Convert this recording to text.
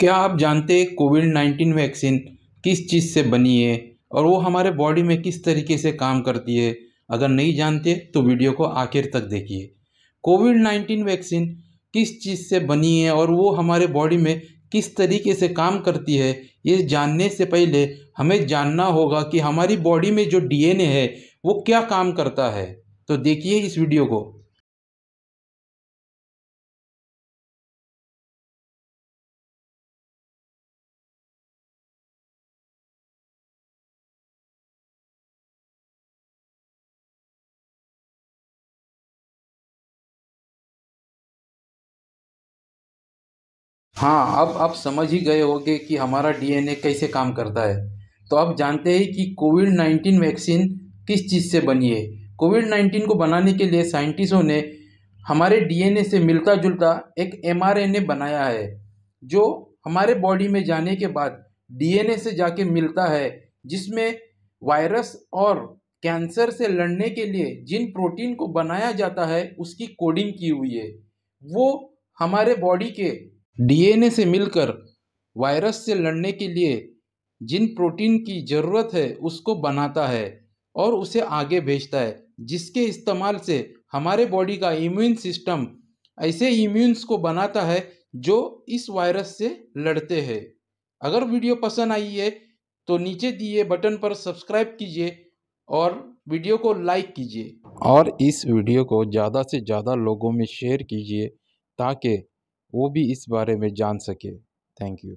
क्या आप जानते हैं कोविड नाइन्टीन वैक्सीन किस चीज़ से बनी है और वो हमारे बॉडी में किस तरीके से काम करती है अगर नहीं जानते तो वीडियो को आखिर तक देखिए कोविड नाइन्टीन वैक्सीन किस चीज़ से बनी है और वो हमारे बॉडी में किस तरीके से काम करती है ये जानने से पहले हमें जानना होगा कि हमारी बॉडी में जो डीएनए है वो क्या काम करता है तो देखिए इस वीडियो को हाँ अब आप समझ ही गए होंगे कि हमारा डीएनए कैसे काम करता है तो आप जानते हैं कि कोविड नाइन्टीन वैक्सीन किस चीज़ से बनी है कोविड नाइन्टीन को बनाने के लिए साइंटिस्टों ने हमारे डीएनए से मिलता जुलता एक एमआरएनए बनाया है जो हमारे बॉडी में जाने के बाद डीएनए से जाके मिलता है जिसमें वायरस और कैंसर से लड़ने के लिए जिन प्रोटीन को बनाया जाता है उसकी कोडिंग की हुई है वो हमारे बॉडी के डीएनए से मिलकर वायरस से लड़ने के लिए जिन प्रोटीन की ज़रूरत है उसको बनाता है और उसे आगे भेजता है जिसके इस्तेमाल से हमारे बॉडी का इम्यून सिस्टम ऐसे इम्यून्स को बनाता है जो इस वायरस से लड़ते हैं अगर वीडियो पसंद आई है तो नीचे दिए बटन पर सब्सक्राइब कीजिए और वीडियो को लाइक कीजिए और इस वीडियो को ज़्यादा से ज़्यादा लोगों में शेयर कीजिए ताकि वो भी इस बारे में जान सके थैंक यू